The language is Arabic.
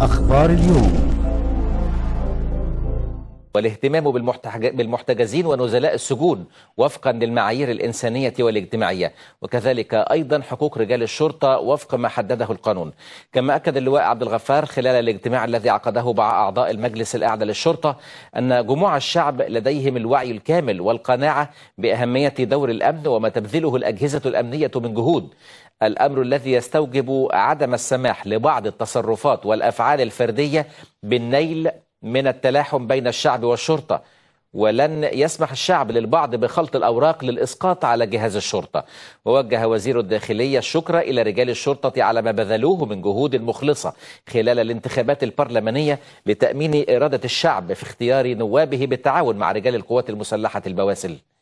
أخبار اليوم والاهتمام بالمحتجزين ونزلاء السجون وفقا للمعايير الإنسانية والاجتماعية وكذلك أيضا حقوق رجال الشرطة وفق ما حدده القانون كما أكد اللواء عبد الغفار خلال الاجتماع الذي عقده مع أعضاء المجلس الأعلى للشرطة أن جموع الشعب لديهم الوعي الكامل والقناعة بأهمية دور الأمن وما تبذله الأجهزة الأمنية من جهود الأمر الذي يستوجب عدم السماح لبعض التصرفات والأفعال الفردية بالنيل من التلاحم بين الشعب والشرطة ولن يسمح الشعب للبعض بخلط الأوراق للإسقاط على جهاز الشرطة ووجه وزير الداخلية الشكر إلى رجال الشرطة على ما بذلوه من جهود مخلصة خلال الانتخابات البرلمانية لتأمين إرادة الشعب في اختيار نوابه بالتعاون مع رجال القوات المسلحة البواسل